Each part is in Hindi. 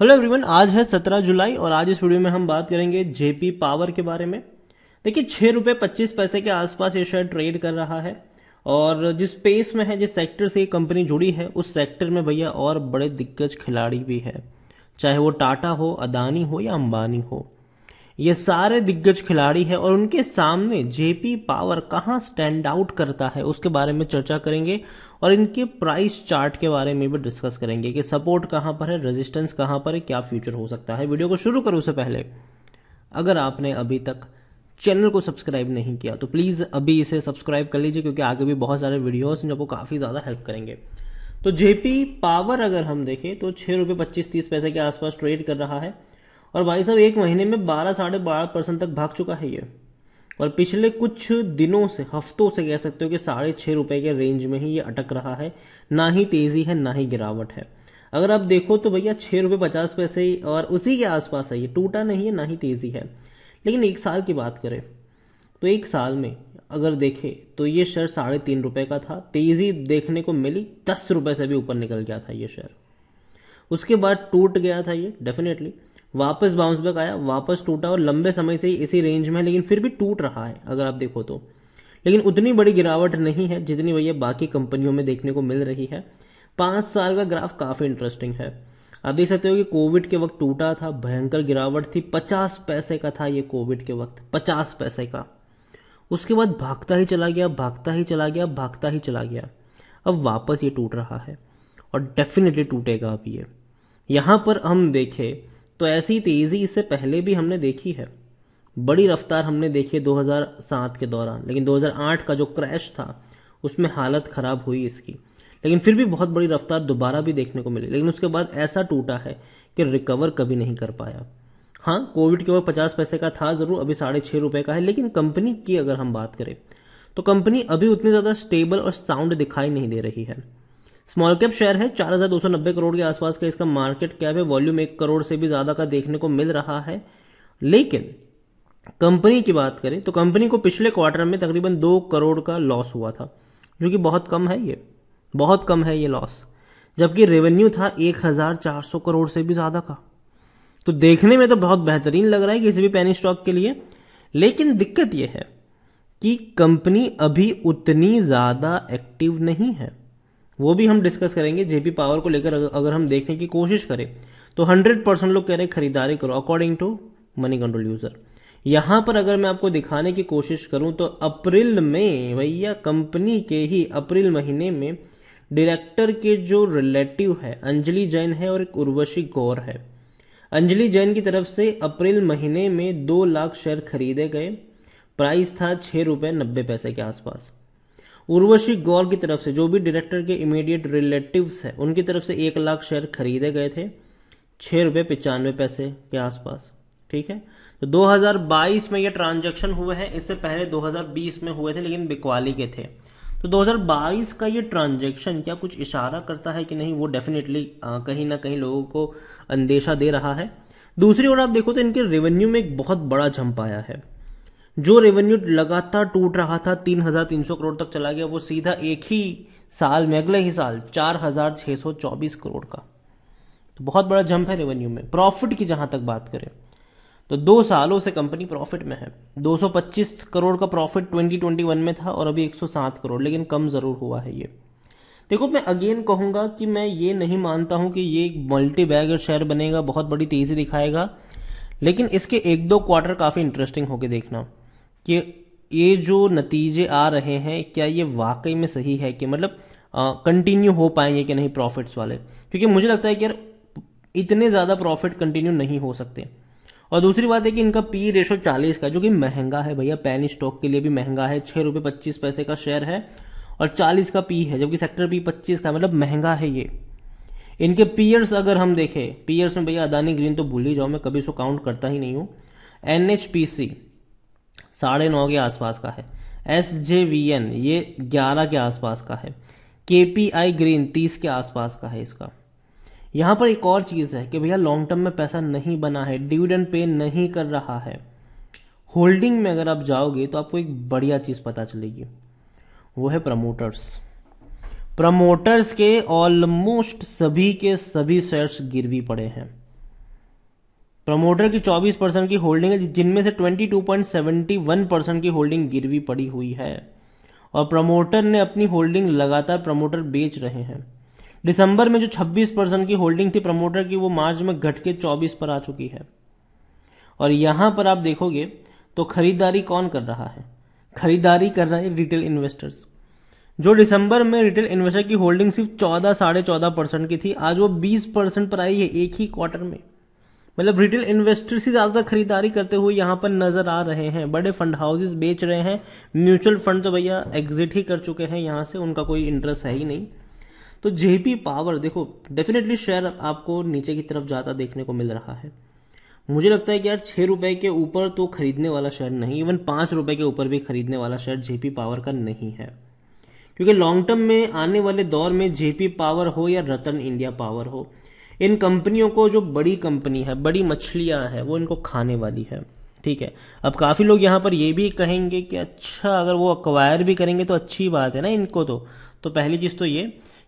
हेलो एवरीवन आज है सत्रह जुलाई और आज इस वीडियो में हम बात करेंगे जेपी पावर के बारे में देखिए छः रुपये पच्चीस पैसे के आसपास ये शेयर ट्रेड कर रहा है और जिस स्पेस में है जिस सेक्टर से ये कंपनी जुड़ी है उस सेक्टर में भैया और बड़े दिग्गज खिलाड़ी भी है चाहे वो टाटा हो अदानी हो या अंबानी हो ये सारे दिग्गज खिलाड़ी है और उनके सामने जेपी पावर कहाँ स्टैंड आउट करता है उसके बारे में चर्चा करेंगे और इनके प्राइस चार्ट के बारे में भी डिस्कस करेंगे कि सपोर्ट कहाँ पर है रेजिस्टेंस कहाँ पर है क्या फ्यूचर हो सकता है वीडियो को शुरू करो से पहले अगर आपने अभी तक चैनल को सब्सक्राइब नहीं किया तो प्लीज़ अभी इसे सब्सक्राइब कर लीजिए क्योंकि आगे भी बहुत सारे वीडियोस जो आपको काफ़ी ज़्यादा हेल्प करेंगे तो जेपी पावर अगर हम देखें तो छः रुपये पच्चीस तीस पैसे के आसपास ट्रेड कर रहा है और भाई साहब एक महीने में बारह साढ़े बारह परसेंट तक भाग चुका है ये और पिछले कुछ दिनों से हफ्तों से कह सकते हो कि साढ़े छः रुपये के रेंज में ही ये अटक रहा है ना ही तेज़ी है ना ही गिरावट है अगर आप देखो तो भैया छः रुपये पचास पैसे और उसी के आसपास है ये टूटा नहीं है ना ही तेज़ी है लेकिन एक साल की बात करें तो एक साल में अगर देखें तो ये शेयर साढ़े तीन रुपये का था तेज़ी देखने को मिली दस रुपये से भी ऊपर निकल गया था ये शेयर उसके बाद टूट गया था ये डेफिनेटली वापस बाउंस बैक आया वापस टूटा और लंबे समय से ही इसी रेंज में है लेकिन फिर भी टूट रहा है अगर आप देखो तो लेकिन उतनी बड़ी गिरावट नहीं है जितनी भैया बाकी कंपनियों में देखने को मिल रही है पांच साल का ग्राफ काफ़ी इंटरेस्टिंग है आप देख सकते हो कि कोविड के वक्त टूटा था भयंकर गिरावट थी पचास पैसे का था ये कोविड के वक्त पचास पैसे का उसके बाद भागता ही चला गया भागता ही चला गया भागता ही चला गया अब वापस ये टूट रहा है और डेफिनेटली टूटेगा अब ये यहां पर हम देखें तो ऐसी तेज़ी इससे पहले भी हमने देखी है बड़ी रफ्तार हमने देखी है 2007 के दौरान लेकिन 2008 का जो क्रैश था उसमें हालत ख़राब हुई इसकी लेकिन फिर भी बहुत बड़ी रफ्तार दोबारा भी देखने को मिली लेकिन उसके बाद ऐसा टूटा है कि रिकवर कभी नहीं कर पाया हाँ कोविड के ऊपर पचास पैसे का था ज़रूर अभी साढ़े छः रुपये का है लेकिन कंपनी की अगर हम बात करें तो कंपनी अभी उतनी ज़्यादा स्टेबल और साउंड दिखाई नहीं दे रही है स्मॉल कैप शेयर है चार हज़ार दो सौ नब्बे करोड़ के आसपास का इसका मार्केट कैप है वॉल्यूम एक करोड़ से भी ज़्यादा का देखने को मिल रहा है लेकिन कंपनी की बात करें तो कंपनी को पिछले क्वार्टर में तकरीबन दो करोड़ का लॉस हुआ था जो कि बहुत कम है ये बहुत कम है ये लॉस जबकि रेवेन्यू था एक हजार चार सौ करोड़ से भी ज़्यादा का तो देखने में तो बहुत बेहतरीन लग रहा है किसी भी पैनी स्टॉक के लिए लेकिन दिक्कत यह है कि कंपनी अभी उतनी ज़्यादा एक्टिव नहीं है वो भी हम डिस्कस करेंगे जेपी पावर को लेकर अगर हम देखने की कोशिश करें तो हंड्रेड परसेंट लोग कह रहे हैं खरीदारी करो according to Moneycontrol user यहां पर अगर मैं आपको दिखाने की कोशिश करूं तो अप्रैल में भैया कंपनी के ही अप्रैल महीने में डायरेक्टर के जो रिलेटिव है अंजलि जैन है और एक उर्वशी गौर है अंजलि जैन की तरफ से अप्रैल महीने में दो लाख शेयर खरीदे गए प्राइस था छः रुपये नब्बे पैसे के आसपास उर्वशी गौर की तरफ से जो भी डायरेक्टर के इमीडिएट रिलेटिव्स हैं उनकी तरफ से एक लाख शेयर खरीदे गए थे छः रुपये पचानवे पैसे के आसपास ठीक है तो 2022 में ये ट्रांजैक्शन हुए हैं इससे पहले 2020 में हुए थे लेकिन बिकवाली के थे तो 2022 का ये ट्रांजैक्शन क्या कुछ इशारा करता है कि नहीं वो डेफिनेटली कहीं ना कहीं लोगों को अंदेशा दे रहा है दूसरी ओर आप देखो तो इनके रेवेन्यू में एक बहुत बड़ा जंप आया है जो रेवेन्यू लगातार टूट रहा था 3,300 करोड़ तक चला गया वो सीधा एक ही साल में अगले ही साल 4,624 करोड़ का तो बहुत बड़ा जंप है रेवेन्यू में प्रॉफिट की जहां तक बात करें तो दो सालों से कंपनी प्रॉफिट में है 225 करोड़ का प्रॉफिट 2021 में था और अभी 107 करोड़ लेकिन कम ज़रूर हुआ है ये देखो मैं अगेन कहूँगा कि मैं ये नहीं मानता हूँ कि ये एक मल्टी बैगर शेयर बनेगा बहुत बड़ी तेज़ी दिखाएगा लेकिन इसके एक दो क्वार्टर काफ़ी इंटरेस्टिंग होकर देखना कि ये जो नतीजे आ रहे हैं क्या ये वाकई में सही है कि मतलब कंटिन्यू हो पाएंगे कि नहीं प्रॉफिट्स वाले क्योंकि मुझे लगता है कि यार इतने ज़्यादा प्रॉफिट कंटिन्यू नहीं हो सकते और दूसरी बात है कि इनका पी रेशो चालीस का जो कि महंगा है भैया पैन स्टॉक के लिए भी महंगा है छः रुपये पच्चीस पैसे का शेयर है और चालीस का पी है जबकि सेक्टर पी पच्चीस का मतलब महंगा है ये इनके पीयर्स अगर हम देखें पीयर्स में भैया अदानी ग्रीन तो भूल ही जाओ मैं कभी इसको काउंट करता ही नहीं हूँ एन एच पी सी साढ़े नौ के आसपास का है एस जे वी एन ये ग्यारह के आसपास का है के पी आई ग्रीन तीस के आसपास का है इसका यहां पर एक और चीज़ है कि भैया लॉन्ग टर्म में पैसा नहीं बना है डिविडेंड पे नहीं कर रहा है होल्डिंग में अगर आप जाओगे तो आपको एक बढ़िया चीज़ पता चलेगी वो है प्रमोटर्स प्रमोटर्स के ऑलमोस्ट सभी के सभी शेयर्स गिरवी पड़े हैं प्रमोटर की 24 परसेंट की होल्डिंग है जिनमें से 22.71 परसेंट की होल्डिंग गिरवी पड़ी हुई है और प्रमोटर ने अपनी होल्डिंग लगातार प्रमोटर बेच रहे हैं दिसंबर में जो 26 परसेंट की होल्डिंग थी प्रमोटर की वो मार्च में घट के 24 पर आ चुकी है और यहां पर आप देखोगे तो खरीदारी कौन कर रहा है खरीदारी कर रहे हैं रिटेल इन्वेस्टर्स जो दिसंबर में रिटेल इन्वेस्टर की होल्डिंग सिर्फ चौदह साढ़े चौदह परसेंट की थी आज वो बीस परसेंट पर आई है एक ही क्वार्टर में मतलब रिटेल इन्वेस्टर्स ही ज़्यादातर खरीदारी करते हुए यहाँ पर नज़र आ रहे हैं बड़े फंड हाउसेज बेच रहे हैं म्यूचुअल फंड तो भैया एग्जिट ही कर चुके हैं यहाँ से उनका कोई इंटरेस्ट है ही नहीं तो जेपी पावर देखो डेफिनेटली शेयर आपको नीचे की तरफ जाता देखने को मिल रहा है मुझे लगता है कि यार छः रुपये के ऊपर तो खरीदने वाला शेयर नहीं इवन पाँच रुपये के ऊपर भी खरीदने वाला शेयर जेपी पावर का नहीं है क्योंकि लॉन्ग टर्म में आने वाले दौर में जेपी पावर हो या रतन इंडिया पावर हो इन कंपनियों को जो बड़ी कंपनी है बड़ी मछलियाँ हैं वो इनको खाने वाली है ठीक है अब काफ़ी लोग यहाँ पर ये भी कहेंगे कि अच्छा अगर वो अक्वायर भी करेंगे तो अच्छी बात है ना इनको तो तो पहली चीज़ तो ये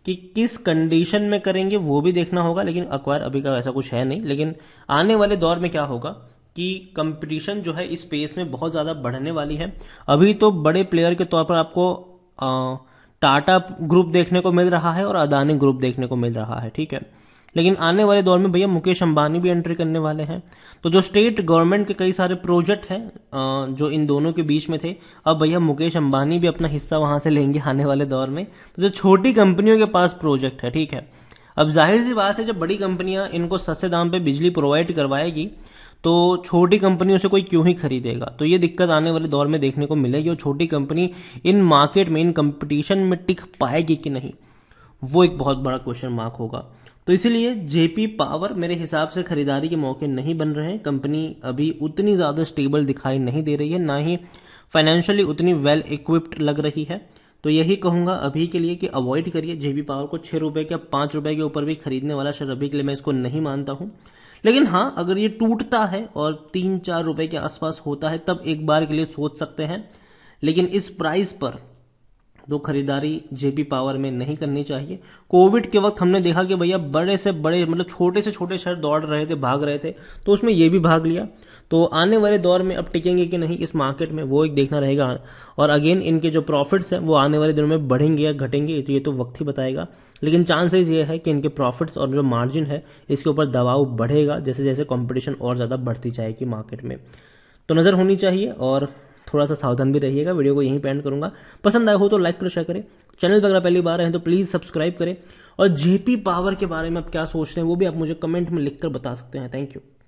कि किस कंडीशन में करेंगे वो भी देखना होगा लेकिन अक्वायर अभी का ऐसा कुछ है नहीं लेकिन आने वाले दौर में क्या होगा कि कंपटीशन जो है इस स्पेस में बहुत ज़्यादा बढ़ने वाली है अभी तो बड़े प्लेयर के तौर पर आपको आ, टाटा ग्रुप देखने को मिल रहा है और अदानी ग्रुप देखने को मिल रहा है ठीक है लेकिन आने वाले दौर में भैया मुकेश अंबानी भी एंट्री करने वाले हैं तो जो स्टेट गवर्नमेंट के कई सारे प्रोजेक्ट हैं जो इन दोनों के बीच में थे अब भैया मुकेश अंबानी भी अपना हिस्सा वहां से लेंगे आने वाले दौर में तो जो छोटी कंपनियों के पास प्रोजेक्ट है ठीक है अब जाहिर सी बात है जब बड़ी कंपनियां इनको सस्ते दाम पर बिजली प्रोवाइड करवाएगी तो छोटी कंपनियों से कोई क्यों ही खरीदेगा तो ये दिक्कत आने वाले दौर में देखने को मिलेगी और छोटी कंपनी इन मार्केट में इन कंपटीशन में टिक पाएगी कि नहीं वो एक बहुत बड़ा क्वेश्चन मार्क होगा तो इसीलिए जेपी पावर मेरे हिसाब से खरीदारी के मौके नहीं बन रहे हैं कंपनी अभी उतनी ज़्यादा स्टेबल दिखाई नहीं दे रही है ना ही फाइनेंशियली उतनी वेल इक्विप्ड लग रही है तो यही कहूंगा अभी के लिए कि अवॉइड करिए जेपी पावर को छः रुपये या पाँच रुपये के ऊपर भी खरीदने वाला शेयर अभी के लिए मैं इसको नहीं मानता हूँ लेकिन हाँ अगर ये टूटता है और तीन चार रुपये के आसपास होता है तब एक बार के लिए सोच सकते हैं लेकिन इस प्राइस पर तो खरीदारी जेपी पावर में नहीं करनी चाहिए कोविड के वक्त हमने देखा कि भैया बड़े से बड़े मतलब छोटे से छोटे शहर दौड़ रहे थे भाग रहे थे तो उसमें ये भी भाग लिया तो आने वाले दौर में अब टिकेंगे कि नहीं इस मार्केट में वो एक देखना रहेगा और अगेन इनके जो प्रॉफिट्स हैं वो आने वाले दिनों में बढ़ेंगे या घटेंगे तो ये तो वक्त ही बताएगा लेकिन चांसेस ये है कि इनके प्रॉफिट्स और जो मार्जिन है इसके ऊपर दबाव बढ़ेगा जैसे जैसे कॉम्पिटिशन और ज़्यादा बढ़ती जाएगी मार्केट में तो नज़र होनी चाहिए और थोड़ा सा सावधान भी रहिएगा वीडियो को यहीं पेंड करूंगा पसंद आया हो तो लाइक करो शेयर करें चैनल वगैरह पहली बार हैं तो प्लीज़ सब्सक्राइब करें और जेपी पावर के बारे में आप क्या सोचते हैं वो भी आप मुझे कमेंट में लिखकर बता सकते हैं थैंक यू